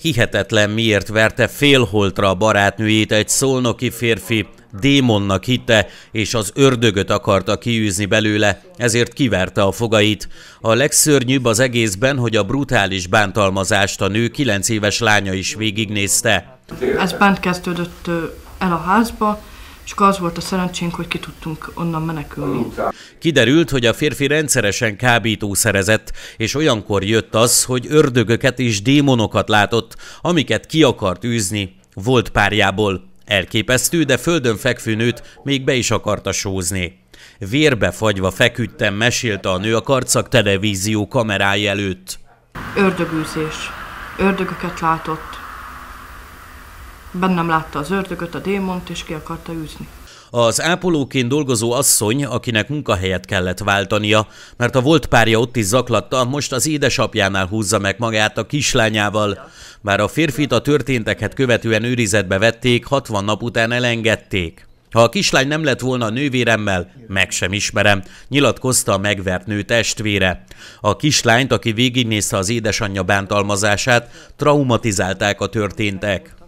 Hihetetlen miért verte félholtra a barátnőjét egy szolnoki férfi, démonnak hitte, és az ördögöt akarta kiűzni belőle, ezért kiverte a fogait. A legszörnyűbb az egészben, hogy a brutális bántalmazást a nő kilenc éves lánya is végignézte. Ez bent kezdődött el a házba, és az volt a szerencsénk, hogy ki tudtunk onnan menekülni. Kiderült, hogy a férfi rendszeresen kábítószerezett, és olyankor jött az, hogy ördögöket és démonokat látott, amiket ki akart űzni volt párjából. Elképesztő, de földön fekvő nőt még be is akarta sózni. Vérbe fagyva feküdtem, mesélte a nő a karcak televízió kamerája előtt. Ördögűzés. Ördögöket látott bennem látta az ördögöt, a démont, és ki akarta űzni. Az ápolóként dolgozó asszony, akinek munkahelyet kellett váltania, mert a volt párja ott is zaklatta, most az édesapjánál húzza meg magát a kislányával. Bár a férfit a történteket követően őrizetbe vették, 60 nap után elengedték. Ha a kislány nem lett volna a nővéremmel, meg sem ismerem, nyilatkozta a megvert nő testvére. A kislányt, aki végignézte az édesanyja bántalmazását, traumatizálták a történtek.